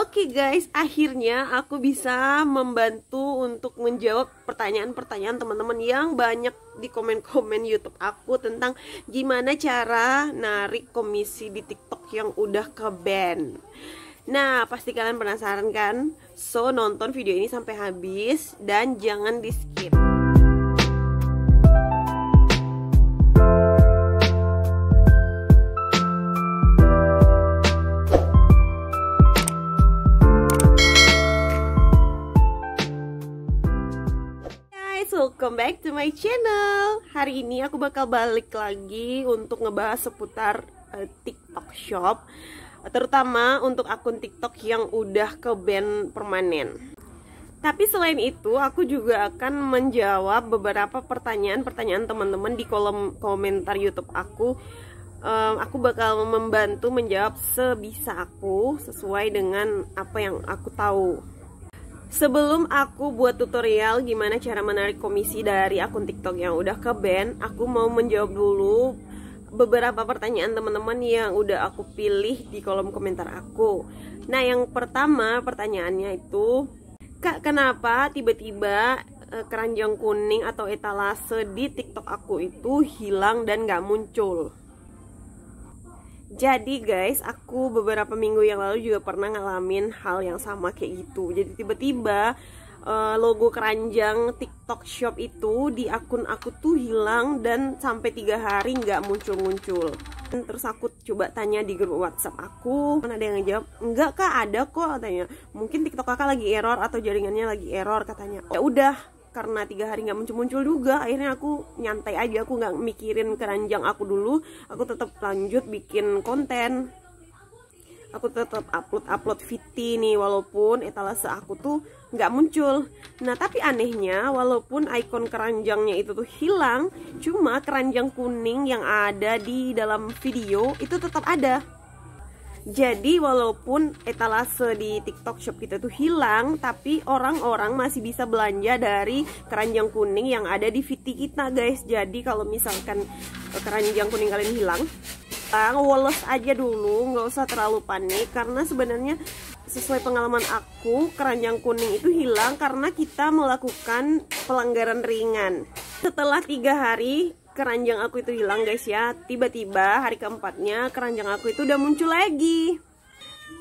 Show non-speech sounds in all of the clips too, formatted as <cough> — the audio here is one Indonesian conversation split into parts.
Oke okay guys, akhirnya aku bisa membantu untuk menjawab pertanyaan-pertanyaan teman-teman yang banyak di komen-komen YouTube aku tentang gimana cara narik komisi di TikTok yang udah ke band. Nah, pasti kalian penasaran kan? So, nonton video ini sampai habis dan jangan di-skip. welcome back to my channel Hari ini aku bakal balik lagi untuk ngebahas seputar uh, tiktok shop Terutama untuk akun tiktok yang udah ke band permanen Tapi selain itu aku juga akan menjawab beberapa pertanyaan-pertanyaan teman-teman di kolom komentar youtube aku um, aku bakal membantu menjawab sebisa aku sesuai dengan apa yang aku tahu Sebelum aku buat tutorial gimana cara menarik komisi dari akun TikTok yang udah ke ban, aku mau menjawab dulu beberapa pertanyaan teman-teman yang udah aku pilih di kolom komentar aku. Nah, yang pertama pertanyaannya itu, "Kak, kenapa tiba-tiba eh, keranjang kuning atau etalase di TikTok aku itu hilang dan gak muncul?" jadi guys aku beberapa minggu yang lalu juga pernah ngalamin hal yang sama kayak gitu jadi tiba-tiba eh, logo keranjang TikTok Shop itu di akun aku tuh hilang dan sampai tiga hari nggak muncul-muncul. Terus aku coba tanya di grup WhatsApp aku, mana ada yang ngejawab? enggak kak ada kok katanya. Mungkin TikTok kakak lagi error atau jaringannya lagi error katanya. Ya udah, karena tiga hari nggak muncul-muncul juga akhirnya aku nyantai aja aku nggak mikirin keranjang aku dulu aku tetap lanjut bikin konten aku tetap upload upload VT nih walaupun etalase aku tuh nggak muncul nah tapi anehnya walaupun ikon keranjangnya itu tuh hilang cuma keranjang kuning yang ada di dalam video itu tetap ada jadi walaupun etalase di TikTok Shop kita tuh hilang, tapi orang-orang masih bisa belanja dari keranjang kuning yang ada di VT kita, guys. Jadi kalau misalkan eh, keranjang kuning kalian hilang, tang woles aja dulu, nggak usah terlalu panik karena sebenarnya sesuai pengalaman aku, keranjang kuning itu hilang karena kita melakukan pelanggaran ringan. Setelah tiga hari keranjang aku itu hilang guys ya Tiba-tiba hari keempatnya keranjang aku itu udah muncul lagi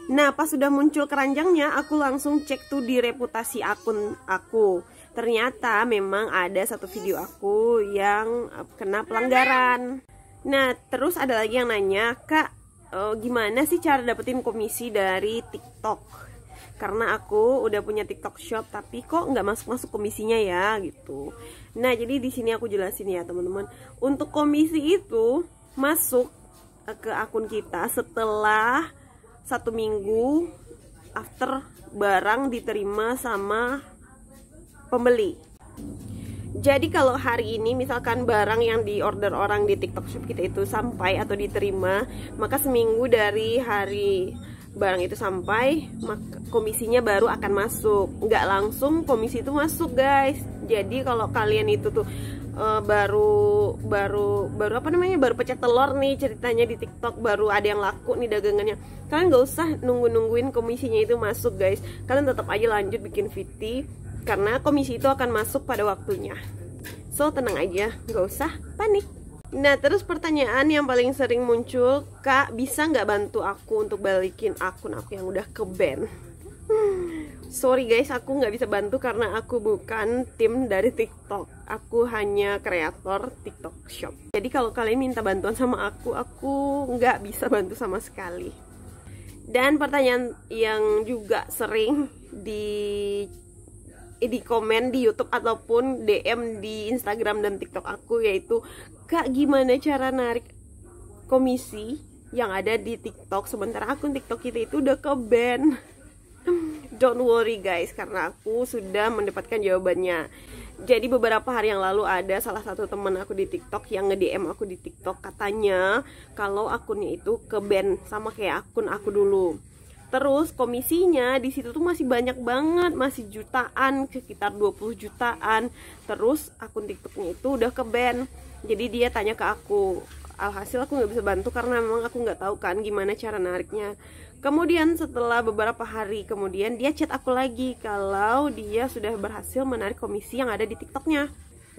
Nah pas sudah muncul keranjangnya aku langsung cek tuh di reputasi akun aku Ternyata memang ada satu video aku yang kena pelanggaran Nah terus ada lagi yang nanya Kak oh, gimana sih cara dapetin komisi dari tiktok karena aku udah punya TikTok Shop tapi kok nggak masuk-masuk komisinya ya gitu. Nah, jadi di sini aku jelasin ya, teman-teman. Untuk komisi itu masuk eh, ke akun kita setelah satu minggu after barang diterima sama pembeli. Jadi kalau hari ini misalkan barang yang diorder orang di TikTok Shop kita itu sampai atau diterima, maka seminggu dari hari barang itu sampai komisinya baru akan masuk nggak langsung komisi itu masuk guys jadi kalau kalian itu tuh uh, baru baru baru apa namanya baru pecah telur nih ceritanya di TikTok baru ada yang laku nih dagangannya kalian nggak usah nunggu nungguin komisinya itu masuk guys kalian tetap aja lanjut bikin VT karena komisi itu akan masuk pada waktunya so tenang aja nggak usah panik Nah terus pertanyaan yang paling sering muncul Kak bisa nggak bantu aku untuk balikin akun aku yang udah ke band <laughs> Sorry guys aku nggak bisa bantu karena aku bukan tim dari tiktok Aku hanya kreator tiktok shop Jadi kalau kalian minta bantuan sama aku Aku nggak bisa bantu sama sekali Dan pertanyaan yang juga sering di di komen di YouTube ataupun DM di Instagram dan TikTok aku yaitu kak gimana cara narik komisi yang ada di TikTok sementara akun TikTok kita itu udah ke ban don't worry guys karena aku sudah mendapatkan jawabannya jadi beberapa hari yang lalu ada salah satu teman aku di TikTok yang nge-DM aku di TikTok katanya kalau akunnya itu ke band sama kayak akun aku dulu Terus komisinya di situ tuh masih banyak banget, masih jutaan, sekitar 20 jutaan. Terus akun TikToknya itu udah ke ban. Jadi dia tanya ke aku, alhasil aku nggak bisa bantu karena memang aku nggak tahu kan gimana cara nariknya. Kemudian setelah beberapa hari kemudian dia chat aku lagi kalau dia sudah berhasil menarik komisi yang ada di TikToknya.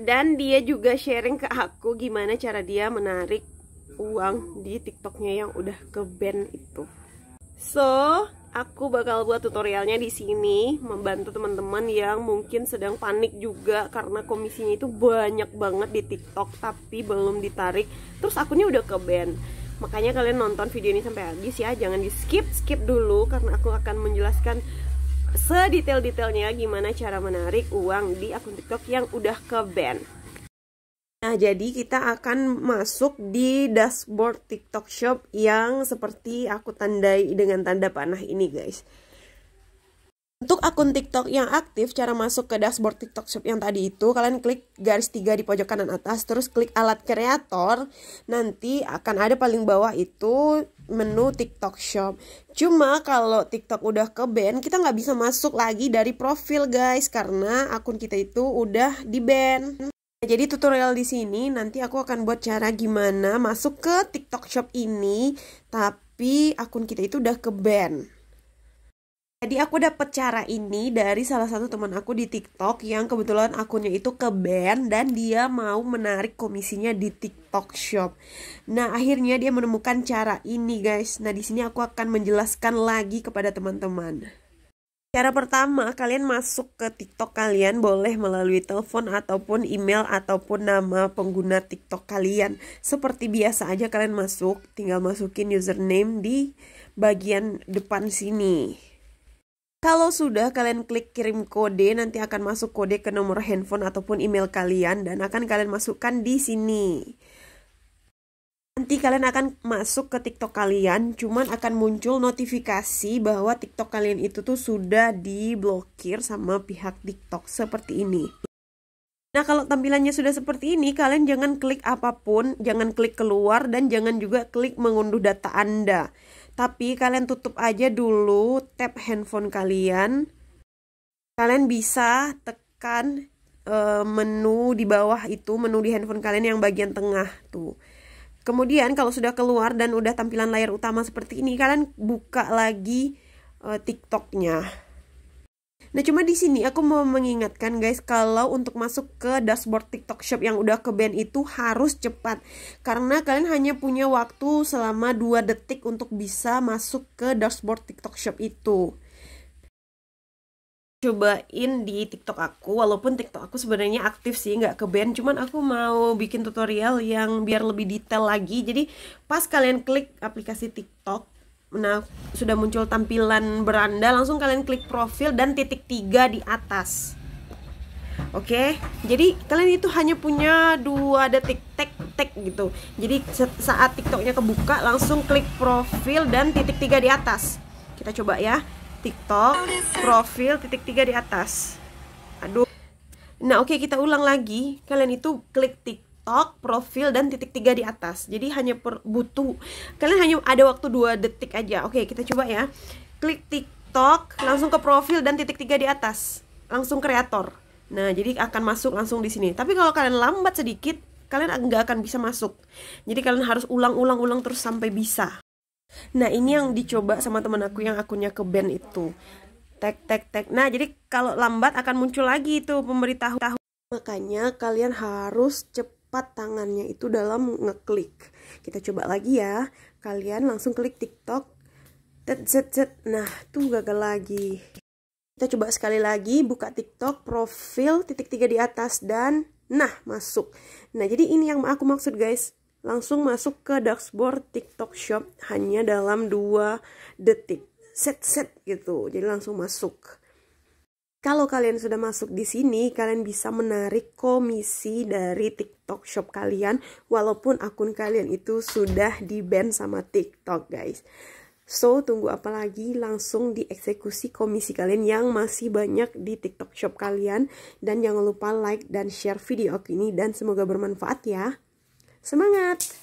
Dan dia juga sharing ke aku gimana cara dia menarik uang di TikToknya yang udah ke ban itu. So, aku bakal buat tutorialnya di sini membantu teman-teman yang mungkin sedang panik juga karena komisinya itu banyak banget di TikTok tapi belum ditarik. Terus akunnya udah ke band. Makanya kalian nonton video ini sampai habis ya, jangan di skip skip dulu karena aku akan menjelaskan sedetail-detailnya gimana cara menarik uang di akun TikTok yang udah ke band. Nah, jadi kita akan masuk di dashboard TikTok Shop yang seperti aku tandai dengan tanda panah ini, guys. Untuk akun TikTok yang aktif, cara masuk ke dashboard TikTok Shop yang tadi itu, kalian klik garis tiga di pojok kanan atas, terus klik alat kreator, nanti akan ada paling bawah itu menu TikTok Shop. Cuma kalau TikTok udah ke band, kita nggak bisa masuk lagi dari profil guys, karena akun kita itu udah di ban jadi tutorial di sini nanti aku akan buat cara gimana masuk ke TikTok Shop ini tapi akun kita itu udah ke ban. Jadi aku dapat cara ini dari salah satu teman aku di TikTok yang kebetulan akunnya itu ke ban dan dia mau menarik komisinya di TikTok Shop. Nah, akhirnya dia menemukan cara ini, guys. Nah, di sini aku akan menjelaskan lagi kepada teman-teman. Cara pertama, kalian masuk ke TikTok kalian boleh melalui telepon ataupun email ataupun nama pengguna TikTok kalian. Seperti biasa aja kalian masuk, tinggal masukin username di bagian depan sini. Kalau sudah kalian klik kirim kode, nanti akan masuk kode ke nomor handphone ataupun email kalian dan akan kalian masukkan di sini nanti kalian akan masuk ke TikTok kalian, cuman akan muncul notifikasi bahwa TikTok kalian itu tuh sudah diblokir sama pihak TikTok seperti ini. Nah, kalau tampilannya sudah seperti ini, kalian jangan klik apapun, jangan klik keluar dan jangan juga klik mengunduh data Anda. Tapi kalian tutup aja dulu tab handphone kalian. Kalian bisa tekan e, menu di bawah itu, menu di handphone kalian yang bagian tengah tuh Kemudian kalau sudah keluar dan udah tampilan layar utama seperti ini, kalian buka lagi uh, TikToknya. Nah cuma di sini aku mau mengingatkan guys kalau untuk masuk ke dashboard TikTok Shop yang udah ke band itu harus cepat karena kalian hanya punya waktu selama 2 detik untuk bisa masuk ke dashboard TikTok Shop itu cobain di TikTok aku walaupun TikTok aku sebenarnya aktif sih nggak ke band cuman aku mau bikin tutorial yang biar lebih detail lagi jadi pas kalian klik aplikasi TikTok nah sudah muncul tampilan beranda langsung kalian klik profil dan titik tiga di atas oke okay? jadi kalian itu hanya punya dua detik tek tek gitu jadi saat TikToknya kebuka langsung klik profil dan titik tiga di atas kita coba ya TikTok profil titik tiga di atas. Aduh. Nah, oke okay, kita ulang lagi. Kalian itu klik TikTok, profil dan titik tiga di atas. Jadi hanya per, butuh kalian hanya ada waktu dua detik aja. Oke, okay, kita coba ya. Klik TikTok, langsung ke profil dan titik tiga di atas. Langsung kreator. Nah, jadi akan masuk langsung di sini. Tapi kalau kalian lambat sedikit, kalian nggak akan bisa masuk. Jadi kalian harus ulang-ulang-ulang terus sampai bisa. Nah ini yang dicoba sama teman aku yang akunnya ke band itu tek tek tek Nah jadi kalau lambat akan muncul lagi itu pemberitahu Makanya kalian harus cepat tangannya itu dalam ngeklik Kita coba lagi ya Kalian langsung klik tiktok Tet zet zet Nah tuh gagal lagi Kita coba sekali lagi buka tiktok profil titik tiga di atas dan Nah masuk Nah jadi ini yang aku maksud guys langsung masuk ke dashboard TikTok Shop hanya dalam dua detik. Set-set gitu. Jadi langsung masuk. Kalau kalian sudah masuk di sini, kalian bisa menarik komisi dari TikTok Shop kalian walaupun akun kalian itu sudah di-ban sama TikTok, guys. So, tunggu apa lagi? Langsung dieksekusi komisi kalian yang masih banyak di TikTok Shop kalian dan jangan lupa like dan share video ini dan semoga bermanfaat ya. semangat